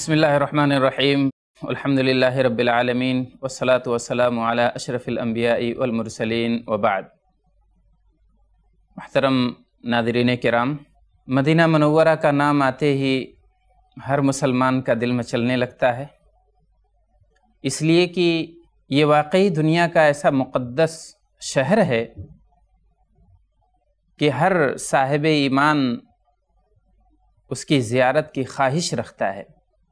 बसमीम अलहमदिल्ला रबालमीन वसलात वसलाम अशरफ़िलम्बियामरसलिन वबाद महतरम नादरीन के राम मदीना मनवरा का नाम आते ही हर मुसलमान का दिल मचलने लगता है इसलिए कि ये वाकई दुनिया का ऐसा मुक़दस शहर है कि हर साहिब ईमान उसकी ज़्यारत की ख्वाहिश रखता है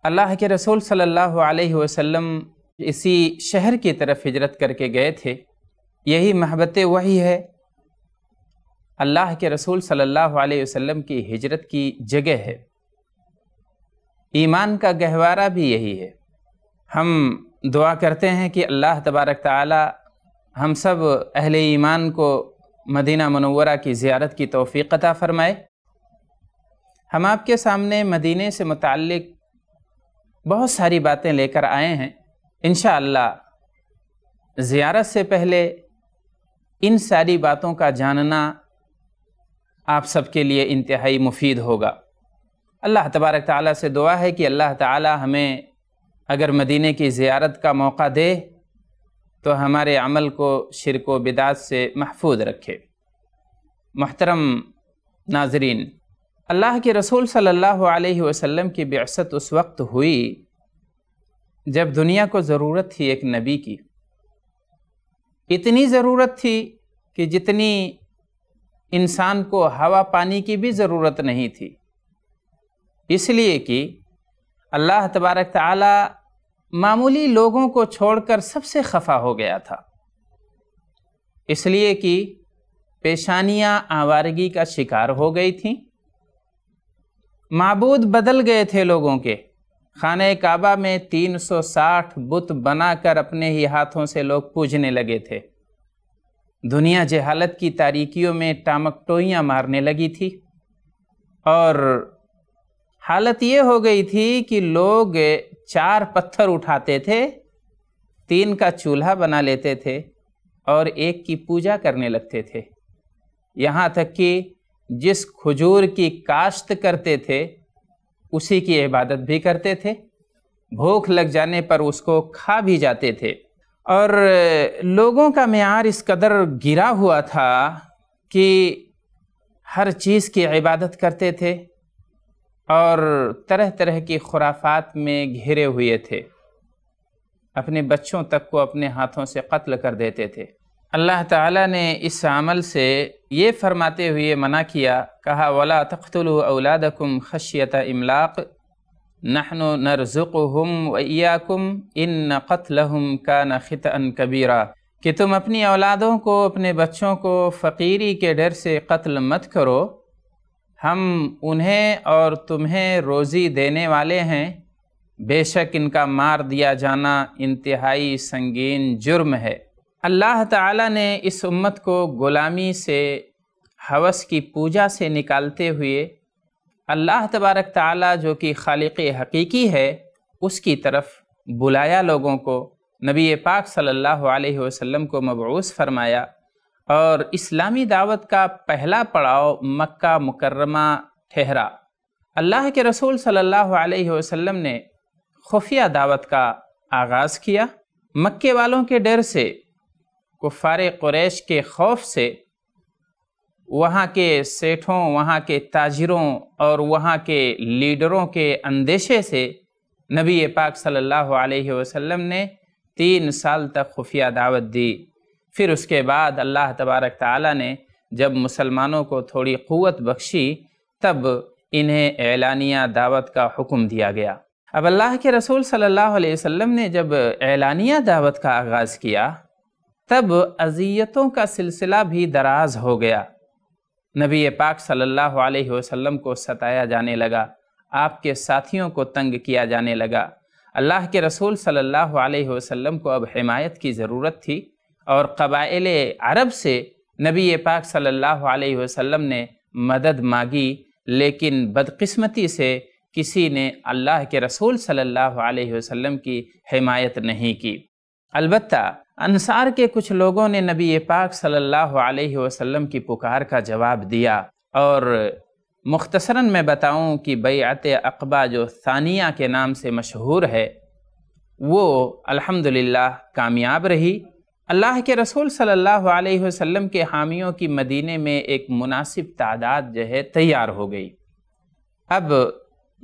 अल्लाह के रसूल सल्लल्लाहु अलैहि वसल्लम इसी शहर की तरफ हिजरत करके गए थे यही महबत वही है अल्लाह के रसूल सल्लल्लाहु अलैहि वसल्लम की हिजरत की जगह है ईमान का गहवारा भी यही है हम दुआ करते हैं कि अल्लाह तबारक ताला हम सब अहले ईमान को मदीना मनवरा की ज़्यारत की तोफ़ी अता फ़रमाए हम आपके सामने मदीने से मुतक़ बहुत सारी बातें लेकर आए हैं इन ज़ियारत से पहले इन सारी बातों का जानना आप सबके लिए इंतहाई मुफीद होगा अल्लाह तबारक ताली से दुआ है कि अल्लाह ताली हमें अगर मदीने की ज़ियारत का मौका दे तो हमारे अमल को शिरक बिदात से महफूज रखे महतरम नाजरीन अल्लाह के रसूल सल्लल्लाहु अलैहि वसल्लम की बेसत उस वक्त हुई जब दुनिया को ज़रूरत थी एक नबी की इतनी ज़रूरत थी कि जितनी इंसान को हवा पानी की भी ज़रूरत नहीं थी इसलिए कि अल्लाह तबारक ताला मामूली लोगों को छोड़कर सबसे खफा हो गया था इसलिए कि पेशानियाँ आवारगी का शिकार हो गई थीं मबूद बदल गए थे लोगों के खान काबा में 360 बुत बनाकर अपने ही हाथों से लोग पूजने लगे थे दुनिया जहालत की तारीखियों में टामक टामकटोइयाँ मारने लगी थी और हालत ये हो गई थी कि लोग चार पत्थर उठाते थे तीन का चूल्हा बना लेते थे और एक की पूजा करने लगते थे यहाँ तक कि जिस खजूर की काश्त करते थे उसी की इबादत भी करते थे भूख लग जाने पर उसको खा भी जाते थे और लोगों का मैार इस कदर गिरा हुआ था कि हर चीज़ की इबादत करते थे और तरह तरह की खुराफात में घिरे हुए थे अपने बच्चों तक को अपने हाथों से कत्ल कर देते थे अल्लाह ताला ने इस अमल से ये फरमाते हुए मना किया कहा वला तख्तल औलादकुम खशियत इमलाक नहन नरजुकहम वैयाकुम इन कत्लहम का नखत अन कबीरा कि तुम अपनी औलादों को अपने बच्चों को फ़कीरी के डर से कत्ल मत करो हम उन्हें और तुम्हें रोज़ी देने वाले हैं बेशक इनका मार दिया जाना इंतहाई संगीन जुर्म है अल्लाह ताला ने इस उम्मत को ग़ुलामी से हवस की पूजा से निकालते हुए अल्लाह तबारक ताला जो कि खालिक हकीकी है उसकी तरफ बुलाया लोगों को नबी पाक सल्लल्लाहु अलैहि वसल्लम को मबूस फरमाया और इस्लामी दावत का पहला पड़ाव मक्का मुकर्रमा ठहरा अल्लाह के रसूल सल्लल्लाहु अलैहि वसल्लम ने खुफिया दावत का आगाज़ किया मक्के वालों के डर से कुफार क्रैश के खौफ से वहाँ के सेठों वहाँ के ताजरों और वहाँ के लीडरों के अंदेशे से नबी पाक सल्लल्लाहु अलैहि वसल्लम ने तीन साल तक खुफिया दावत दी फिर उसके बाद अल्लाह तबारक ताला ने जब मुसलमानों को थोड़ी क़वत बख्शी तब इन्हें एलानिया दावत का हुक्म दिया गया अब अल्लाह के रसूल सल्लल्लाहु अलैहि वसल्लम ने जब एलानिया दावत का आगाज़ किया तब अजियतों का सिलसिला भी दराज हो गया नबी पाक सल्लल्लाहु अलैहि वसल्लम को सताया जाने लगा आपके साथियों को तंग किया जाने लगा अल्लाह के रसूल सल्लल्लाहु अलैहि वसल्लम को अब हिमायत की ज़रूरत थी और कबाइल अरब से नबी पाक सल्लल्लाहु अलैहि वसल्लम ने मदद मांगी लेकिन बदकिस्मती से किसी ने अल्लाह के रसूल सल्लल्लाहु अलैहि वसल्लम की हिमायत नहीं की अलबत्ता अनसार के कुछ लोगों ने नबी पाक सल्लल्लाहु अलैहि वसल्लम की पुकार का जवाब दिया और मुख्तसरन मैं बताऊं कि बैत अकबा जो सानिया के नाम से मशहूर है वो अल्हम्दुलिल्लाह कामयाब रही अल्लाह के रसूल सल्लल्लाहु अलैहि वसल्लम के हामियों की मदीने में एक मुनासिब तादाद जो है तैयार हो गई अब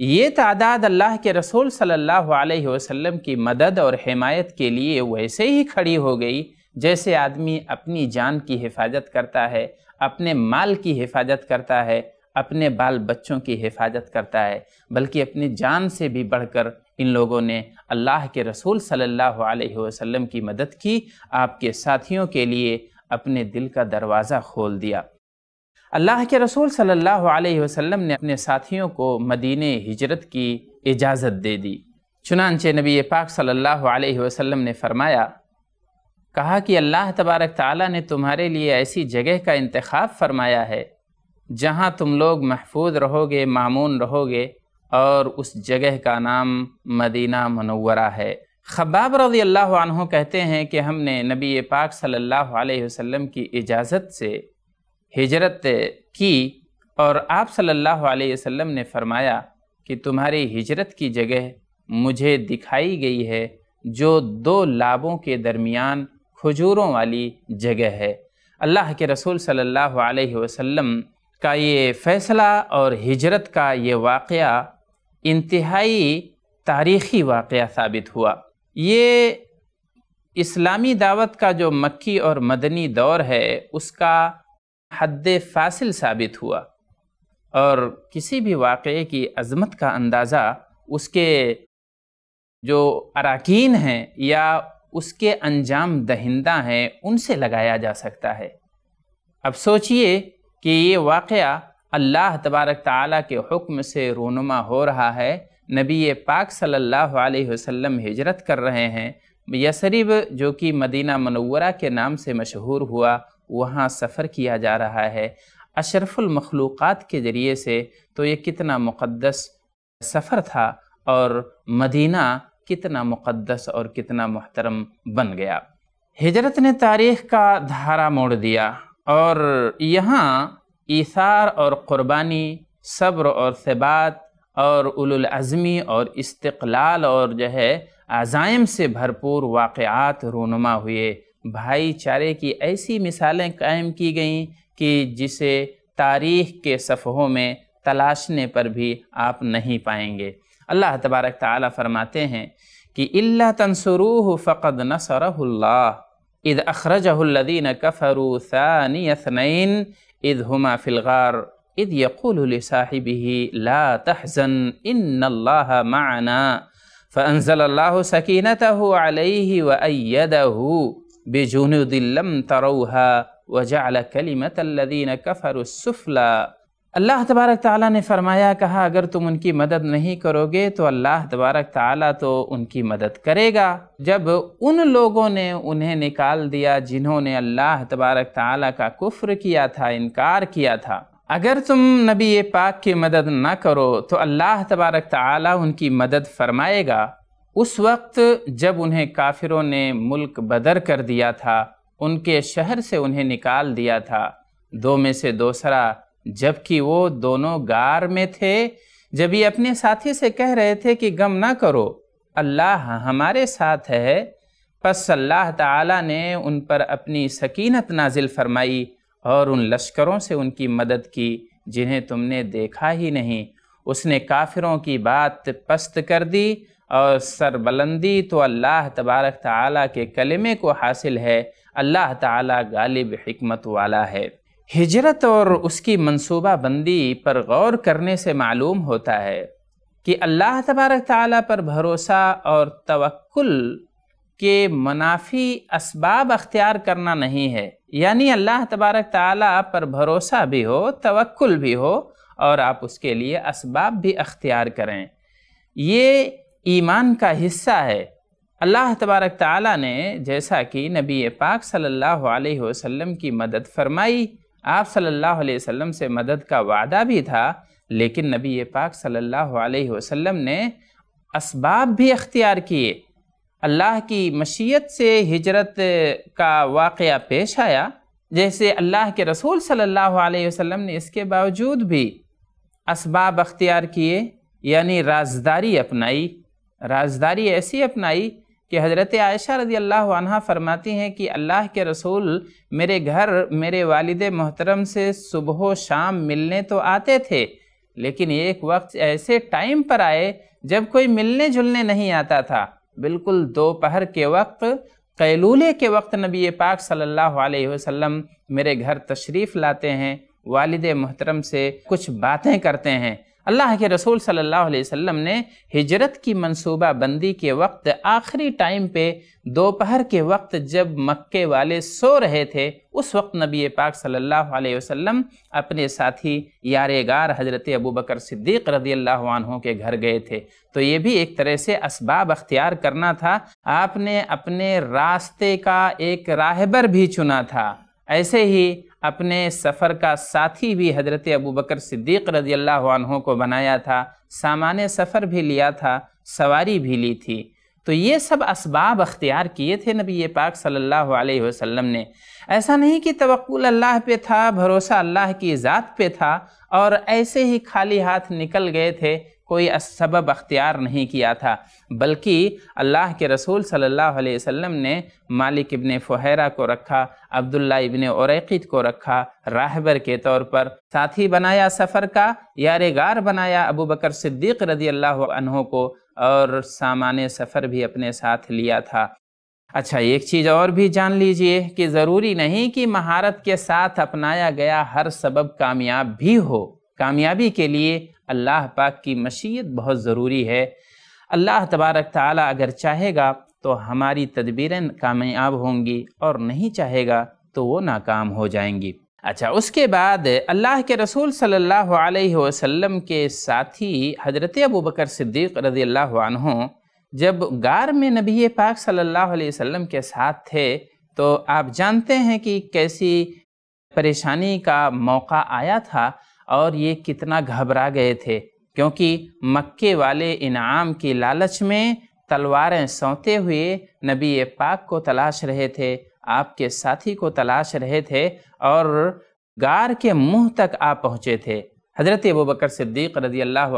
ये तादाद अल्लाह के रसूल सल्लल्लाहु अलैहि वसल्लम की मदद और हिमायत के लिए वैसे ही खड़ी हो गई जैसे आदमी अपनी जान की हिफाजत करता है अपने माल की हिफाजत करता है अपने बाल बच्चों की हिफाजत करता है बल्कि अपनी जान से भी बढ़कर इन लोगों ने अल्लाह के रसूल सल्लल्लाहु अलैहि वसल्लम की मदद की आपके साथियों के लिए अपने दिल का दरवाज़ा खोल दिया अल्लाह के रसूल सल्लल्लाहु अलैहि वसल्लम ने अपने साथियों को मदीने हिजरत की इजाज़त दे दी चुनानचे नबी पाक सल्लल्लाहु अलैहि वसल्लम ने फरमाया कहा कि अल्लाह तबारक ताला ने तुम्हारे लिए ऐसी जगह का इंतखब फरमाया है जहाँ तुम लोग महफूज रहोगे मामून रहोगे और उस जगह का नाम मदीना मनवरा है खबाब रजी अल्लाह कहते हैं कि हमने नबी पाक सल्लल्लाहु अलैहि वसल्लम की इजाज़त से हिजरत की और आप सल्लल्लाहु अलैहि वसल्लम ने फरमाया कि तुम्हारी हिजरत की जगह मुझे दिखाई गई है जो दो लाभों के दरमियान खजूरों वाली जगह है अल्लाह के रसूल सल्लल्लाहु अलैहि वसल्लम का ये फ़ैसला और हिजरत का ये वाक़ इंतहाई तारीख़ी वाक़ साबित हुआ ये इस्लामी दावत का जो मक्की और मदनी दौर है उसका हद फासिल साबित हुआ और किसी भी वाक़े की अज़मत का अंदाज़ा उसके जो अरकान हैं या उसके अंजाम दहिंदा हैं उनसे लगाया जा सकता है अब सोचिए कि ये वाक़ अल्लाह तबारक ताली के हुक्म से रोनुमा हो रहा है नबी पाक सल्लल्लाहु अलैहि वसल्लम हिजरत कर रहे हैं यसरीब जो कि मदीना मनवरा के नाम से मशहूर हुआ वहाँ सफ़र किया जा रहा है अशरफुल मखलूक़ात के ज़रिए से तो ये कितना मुक़दस सफ़र था और मदीना कितना मुक़दस और कितना मोहतरम बन गया हिजरत ने तारीख़ का धारा मोड़ दिया और यहाँ ईसार और क़ुरबानी सब्र और सेबात और उलज़मी और इस्तलाल और जो है आज़ाइम से भरपूर वाक़ात रूनुमा हुए भाईचारे की ऐसी मिसालें कायम की गईं कि जिसे तारीख के सफ़हों में तलाशने पर भी आप नहीं पाएंगे अल्लाह तबारक ताला फरमाते हैं कि इल्ला तनसरूह फ़क़द नसरहुल्ला इद अखरजहल्लिन कफ़रू इद हुमा फ़िलगार इद यकुलसाहिब ला तहज़न इन माना फ़नज़ल सकीनत अलैहि व अयदहू बेजुनदिल्लम तरौहा वजाल कलीमत अल्लदीन कफरसुफला अल्लाह तबारक ताला ने फरमाया कहा अगर तुम उनकी मदद नहीं करोगे तो अल्लाह तबारक ताला तो उनकी मदद करेगा जब उन लोगों ने उन्हें निकाल दिया जिन्होंने अल्लाह तबारक ताला का कुफ्र किया था इनकार किया था अगर तुम नबी पाक की मदद ना करो तो अल्लाह तबारक ताला उनकी मदद फरमाएगा उस वक्त जब उन्हें काफिरों ने मुल्क बदर कर दिया था उनके शहर से उन्हें निकाल दिया था दो में से दूसरा जबकि वो दोनों गार में थे जब ये अपने साथी से कह रहे थे कि गम ना करो अल्लाह हमारे साथ है पर अल्लाह ताला ने उन पर अपनी सकीनत नाजिल फरमाई और उन लश्करों से उनकी मदद की जिन्हें तुमने देखा ही नहीं उसने काफिरों की बात पस्त कर दी और सरबलंदी तो अल्लाह तबारक ताला के कलमे को हासिल है अल्लाह ताला गालिब हमत वाला है हिजरत और उसकी मनसूबा बंदी पर गौर करने से मालूम होता है कि अल्लाह तबारक ताला पर भरोसा और तवक्ल के मुनाफी इसबाब अख्तियार करना नहीं है यानी अल्लाह तबारक ताला पर भरोसा भी हो तवक्ल भी हो और आप उसके लिए इसबाब भी अख्तियार करें ये ईमान का हिस्सा है अल्लाह तबारक ताला ने जैसा कि नबी पाक सल्लल्लाहु अलैहि वसल्लम की मदद फरमाई आप सल्लल्लाहु अलैहि वसल्लम से मदद का वादा भी था लेकिन नबी पाक सल्लल्लाहु अलैहि वसल्लम ने इसबाब भी अख्तियार किए अल्लाह की मशीयत से हिजरत का वाक़ पेश आया जैसे अल्लाह के रसूल सल्लल्लाहु अलैहि वसल्लम ने इसके बावजूद भी इसबाब अख्तियार किए यानी राजदारी अपनाई राजदारी ऐसी अपनाई कि हज़रत आयशा रज़ी अल्लाह आनहा फरमाती हैं कि अल्लाह के रसूल मेरे घर मेरे वालिद मोहतरम से सुबह शाम मिलने तो आते थे लेकिन एक वक्त ऐसे टाइम पर आए जब कोई मिलने जुलने नहीं आता था बिल्कुल दोपहर के वक्त कैलूले के वक्त नबी पाक सल्लल्लाहु अलैहि वसल्लम मेरे घर तशरीफ़ लाते हैं वालिद मोहतरम से कुछ बातें करते हैं अल्लाह के रसूल सल्लल्लाहु अलैहि वसल्लम ने हिजरत की मंसूबा बंदी के वक्त आखिरी टाइम पे दोपहर के वक्त जब मक्के वाले सो रहे थे उस वक्त नबी पाक सल्लल्लाहु अलैहि वसल्लम अपने साथी यारेगार हजरत अबू बकर सिद्दीक रदी अल्लाह के घर गए थे तो ये भी एक तरह से इसबाब अख्तियार करना था आपने अपने रास्ते का एक राहबर भी चुना था ऐसे ही अपने सफ़र का साथी भी हज़रत अबू बकर सिद्दीक़ रज़ी अल्लाह को बनाया था सामान सफ़र भी लिया था सवारी भी ली थी तो ये सब इसबाब अख्तियार किए थे नबी पाक सल्लल्लाहु अलैहि वसल्लम ने ऐसा नहीं कि तवक्ल अल्लाह पे था भरोसा अल्लाह की ज़ात पे था और ऐसे ही खाली हाथ निकल गए थे कोई सबब अख्तियार नहीं किया था बल्कि अल्लाह के रसूल सल्लल्लाहु अलैहि वसल्लम ने मालिक इबन फ़हरा को रखा अब्दुल्ला इबन औरत को रखा राहबर के तौर पर साथी बनाया सफ़र का यारगार बनाया अबू बकर सिद्दीक रदी अल्लाह को और सामान सफ़र भी अपने साथ लिया था अच्छा एक चीज़ और भी जान लीजिए कि ज़रूरी नहीं कि महारत के साथ अपनाया गया हर सबब कामयाब भी हो कामयाबी के लिए अल्लाह पाक की मशीयत बहुत ज़रूरी है अल्लाह तबारक ताला अगर चाहेगा तो हमारी तदबीरें कामयाब होंगी और नहीं चाहेगा तो वो नाकाम हो जाएंगी अच्छा उसके बाद अल्लाह के रसूल सल्लल्लाहु अलैहि वसल्लम के साथी हजरत अबू बकर सिद्दीक़ रज़ी अल्लाह जब गार में नबी पाक सल्लल्लाहु अलैहि वसल्लम के साथ थे तो आप जानते हैं कि कैसी परेशानी का मौका आया था और ये कितना घबरा गए थे क्योंकि मक्के वाले इनाम की लालच में तलवारें सौते हुए नबी पाक को तलाश रहे थे आपके साथी को तलाश रहे थे और गार के मुंह तक आ पहुँचे थे हज़रत अबू बकर सिद्दीक़ रजी अल्लाह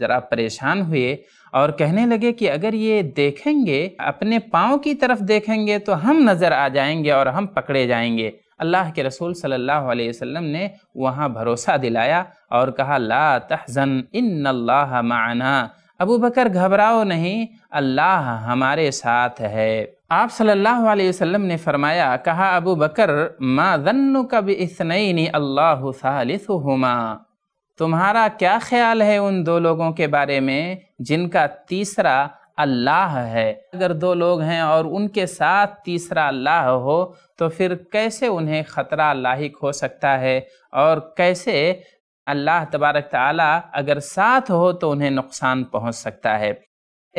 ज़रा परेशान हुए और कहने लगे कि अगर ये देखेंगे अपने पाँव की तरफ देखेंगे तो हम नज़र आ जाएंगे और हम पकड़े जाएंगे अल्लाह के रसूल सल्लल्लाहु अलैहि वसल्लम ने वहाँ भरोसा दिलाया और कहा ला तहजन इन अल्लाह माना अबू बकर घबराओ नहीं अल्लाह हमारे साथ है आप सल्लल्लाहु अलैहि वसल्लम ने फरमाया कहा अबू बकर मा धनु कब इसनई अल्लाह तुम्हारा क्या ख्याल है उन दो लोगों के बारे में जिनका तीसरा अल्लाह है अगर दो लोग हैं और उनके साथ तीसरा अल्लाह हो तो फिर कैसे उन्हें ख़तरा लाक हो सकता है और कैसे अल्लाह तबारक तला अगर साथ हो तो उन्हें नुकसान पहुंच सकता है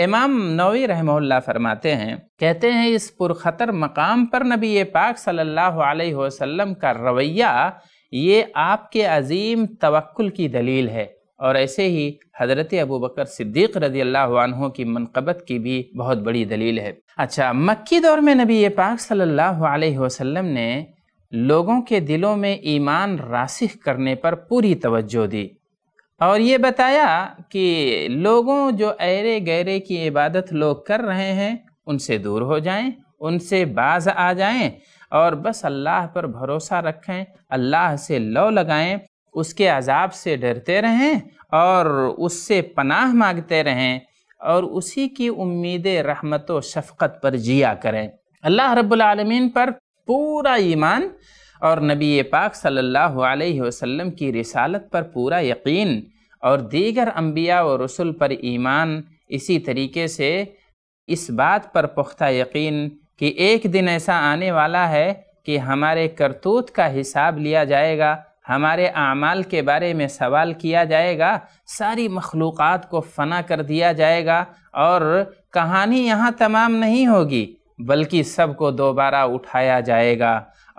इमाम नवी रहमल्ला फरमाते हैं कहते हैं इस पुरखतर मकाम पर नबी पाक सल्लल्लाहु अलैहि वसल्लम का रवैया ये आपके अजीम तवक्ल की दलील है और ऐसे ही हज़रत अबू बकर सिद्दीक रजी अल्लाह की मनकबत की भी बहुत बड़ी दलील है अच्छा मक्की दौर में नबी पाक सल्लल्लाहु अलैहि वसल्लम ने लोगों के दिलों में ईमान रासिख करने पर पूरी तवज्जो दी और ये बताया कि लोगों जो ऐरे गैरे की इबादत लोग कर रहे हैं उनसे दूर हो जाएं, उनसे बाज आ जाएं और बस अल्लाह पर भरोसा रखें अल्लाह से लौ लगाएं उसके अजाब से डरते रहें और उससे पनाह मांगते रहें और उसी की उम्मीद रहमत व शफ़क़त पर जिया करें अल्लाह रब्लमीन पर पूरा ईमान और नबी पाक सल्लल्लाहु अलैहि वसल्लम की रिसालत पर पूरा यकीन और दीगर अम्बिया व रसुल पर ईमान इसी तरीके से इस बात पर पुख्ता यकीन कि एक दिन ऐसा आने वाला है कि हमारे करतूत का हिसाब लिया जाएगा हमारे अमाल के बारे में सवाल किया जाएगा सारी मखलूक़ को फना कर दिया जाएगा और कहानी यहाँ तमाम नहीं होगी बल्कि सबको दोबारा उठाया जाएगा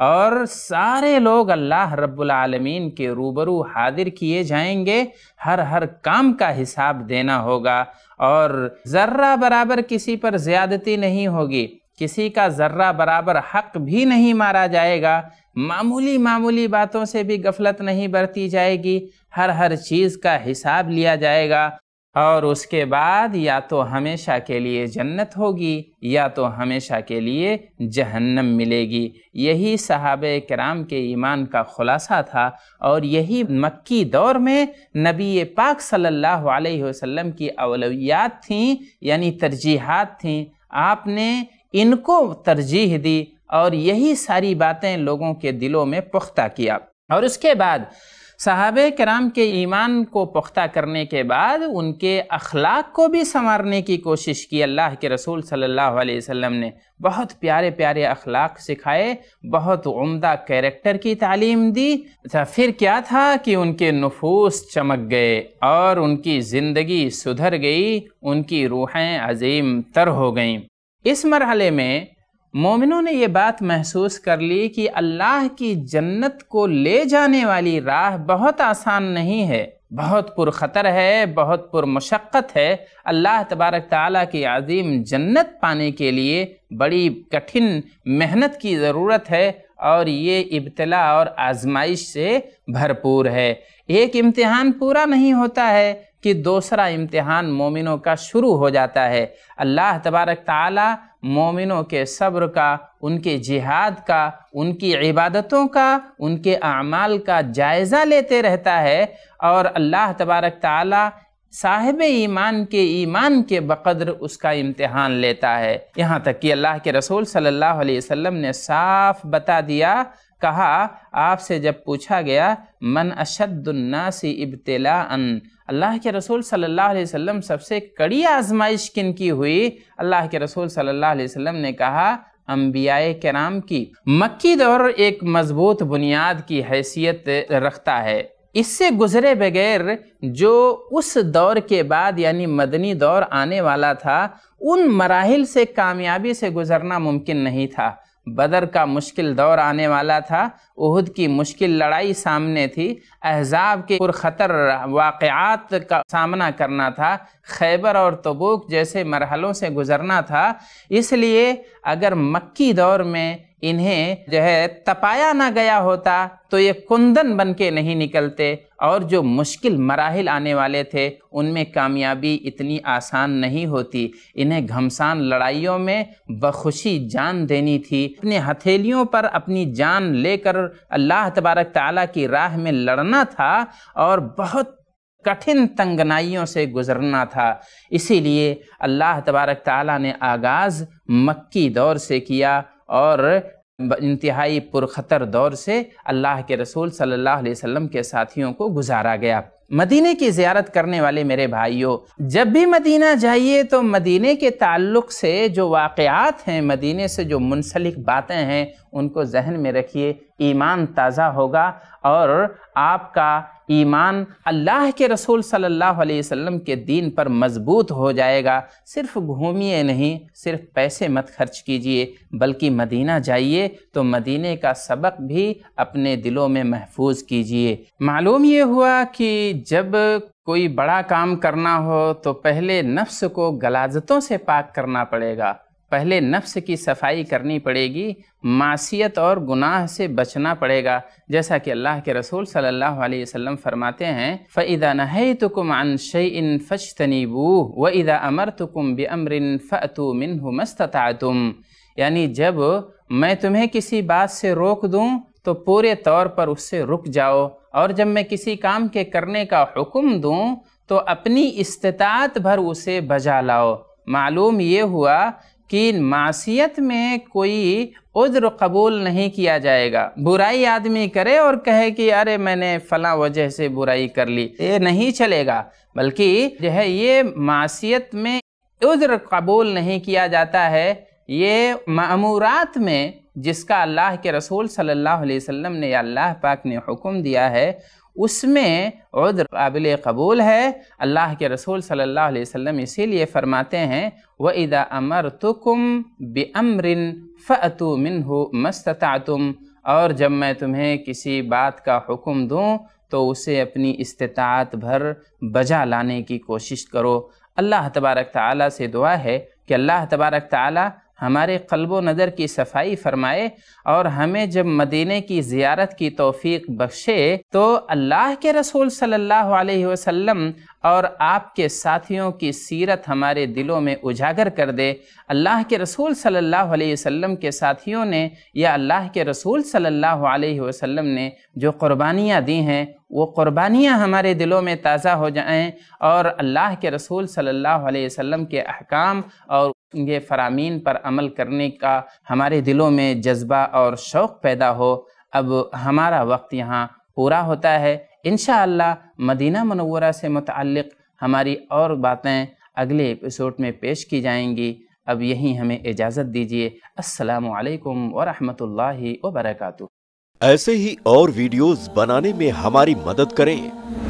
और सारे लोग अल्लाह रब्बुल आलमीन के रूबरू हाजिर किए जाएंगे हर हर काम का हिसाब देना होगा और ज़र्रा बराबर किसी पर ज़्यादती नहीं होगी किसी का ज़र्रा बराबर हक भी नहीं मारा जाएगा मामूली मामूली बातों से भी गफलत नहीं बरती जाएगी हर हर चीज़ का हिसाब लिया जाएगा और उसके बाद या तो हमेशा के लिए जन्नत होगी या तो हमेशा के लिए जहन्नम मिलेगी यही सहाब कराम के ईमान का खुलासा था और यही मक्की दौर में नबी पाक सल्लल्लाहु अलैहि वसल्लम की अवलवियात थी यानी तरजीहत थी आपने इनको तरजीह दी और यही सारी बातें लोगों के दिलों में पुख्ता किया और उसके बाद साहब कराम के ईमान को पुख्ता करने के बाद उनके अखलाक को भी संवारने की कोशिश की अल्लाह के रसूल सल्लल्लाहु अलैहि वसल्लम ने बहुत प्यारे प्यारे अखलाक सिखाए बहुत उम्दा कैरेक्टर की तालीम दी अच्छा फिर क्या था कि उनके नफूस चमक गए और उनकी ज़िंदगी सुधर गई उनकी रूहें अजीम तर हो गईं इस मरहले में मोमिनों ने ये बात महसूस कर ली कि अल्लाह की जन्नत को ले जाने वाली राह बहुत आसान नहीं है बहुत पुरखतर है बहुत पुरमशक्क़त है अल्लाह तबारक ताली की अज़ीम जन्नत पाने के लिए बड़ी कठिन मेहनत की ज़रूरत है और ये इब्तला और आजमाइश से भरपूर है एक इम्तिहान पूरा नहीं होता है कि दूसरा इम्तिहान मोमिनों का शुरू हो जाता है अल्लाह तबारक ताला मोमिनों के सब्र का उनके जिहाद का उनकी इबादतों का उनके अमाल का जायज़ा लेते रहता है और अल्लाह तबारक ताला साहिब ईमान के ईमान के बकदर उसका इम्तिहान लेता है यहाँ तक कि अल्लाह के रसूल सल्लल्लाहु अलैहि वसल्लम ने साफ बता दिया कहा आपसे जब पूछा गया मन अशदुन्नासी इब्तला अन अल्लाह के रसूल सल्लल्लाहु अलैहि वसल्लम सबसे कड़ी आजमाइश किन की हुई अल्लाह के रसूल सल्लल्लाहु अलैहि वसल्लम ने कहा अम्बिया कराम की मक्की दौर एक मजबूत बुनियाद की हैसियत रखता है इससे गुजरे बगैर जो उस दौर के बाद यानी मदनी दौर आने वाला था उन मराहल से कामयाबी से गुजरना मुमकिन नहीं था बदर का मुश्किल दौर आने वाला था उहद की मुश्किल लड़ाई सामने थी अहजाब के पुरखतर वाक़ात का सामना करना था खैबर और तबूक जैसे मरहलों से गुज़रना था इसलिए अगर मक्की दौर में इन्हें जो है तपाया ना गया होता तो ये कुंदन बन के नहीं निकलते और जो मुश्किल मराहल आने वाले थे उनमें कामयाबी इतनी आसान नहीं होती इन्हें घमसान लड़ाइयों में बखुशी जान देनी थी अपने हथेलियों पर अपनी जान लेकर अल्लाह तबारक ताली की राह में लड़ना था और बहुत कठिन तंगनाइयों से गुजरना था इसीलिए अल्लाह तबारक ताली ने आगाज़ मक्की दौर से किया और इंतहाई पुरखतर दौर से अल्लाह के रसूल सल्लल्लाहु अलैहि वसल्लम के साथियों को गुजारा गया मदीने की ज़्यारत करने वाले मेरे भाइयों जब भी मदीना जाइए तो मदीने के ताल्लुक से जो वाक़ात हैं मदीने से जो मुनसलिक बातें हैं उनको जहन में रखिए ईमान ताज़ा होगा और आपका ईमान अल्लाह के रसूल सल्लल्लाहु अलैहि वसल्लम के दीन पर मजबूत हो जाएगा सिर्फ घूमिए नहीं सिर्फ पैसे मत खर्च कीजिए बल्कि मदीना जाइए तो मदीने का सबक भी अपने दिलों में महफूज कीजिए मालूम ये हुआ कि जब कोई बड़ा काम करना हो तो पहले नफ्स को गलाजतों से पाक करना पड़ेगा पहले नफ्स की सफाई करनी पड़ेगी मासीत और गुनाह से बचना पड़ेगा जैसा कि अल्लाह के रसूल सल्लल्लाहु अलैहि वसल्लम फरमाते हैं फ़ैदा नहे तो कुम अनशै इन फ़श तनीबू व इदा अमर तो कुम बमरिन फ़तु मिन तुम यानी जब मैं तुम्हें किसी बात से रोक दूँ तो पूरे तौर पर उससे रुक जाओ और जब मैं किसी काम के करने का हुक्म दूँ तो अपनी इस्तात भर उसे बजा लाओ मालूम ये हुआ कि मासीत में कोई उज्र कबूल नहीं किया जाएगा बुराई आदमी करे और कहे कि अरे मैंने फला वजह से बुराई कर ली ये नहीं चलेगा बल्कि जो है ये मासीत में उज्र कबूल नहीं किया जाता है ये मामूरात में जिसका अल्लाह के रसूल सल्लल्लाहु अलैहि वसल्लम ने अल्लाह पाक ने हुक्म दिया है उसमें उद्र काबिल कबूल है अल्लाह के रसूल सल्लल्लाहु अलैहि वसल्लम इसीलिए फरमाते हैं व इदा अमर बे अमरिन फ़तु मिन हो मस्तुम तुम और जब मैं तुम्हें किसी बात का हुक्म दूँ तो उसे अपनी इस्तात भर बजा लाने की कोशिश करो अल्लाह तबारक ताली से दुआ है कि अल्लाह तबारक ताली हमारे कल्ब नज़र की सफाई फरमाए और हमें जब मदीने की ज़ियारत की तोफ़ी बख्शे तो अल्लाह के रसूल सल्लल्लाहु अलैहि वसल्लम और आपके साथियों की सीरत हमारे दिलों में उजागर कर दे अल्लाह के रसूल सल्लल्लाहु अलैहि वसल्लम के साथियों ने या अल्लाह के रसूल सल्लल्लाहु अलैहि वसल्लम ने जो क़ुरबानियाँ दी हैं वो क़ुरबानियाँ हमारे दिलों में ताज़ा हो जाएँ और अल्लाह के रसूल सल्लल्लाहु अलैहि वसल्लम के अहकाम और ये फरामीन पर अमल करने का हमारे दिलों में जज्बा और शौक़ पैदा हो अब हमारा वक्त यहाँ पूरा होता है इन मदीना मनवरा से मतलब हमारी और बातें अगले एपिसोड में पेश की जाएंगी अब यहीं हमें इजाज़त दीजिए असलकम वरहमल वबरक ऐसे ही और वीडियोस बनाने में हमारी मदद करें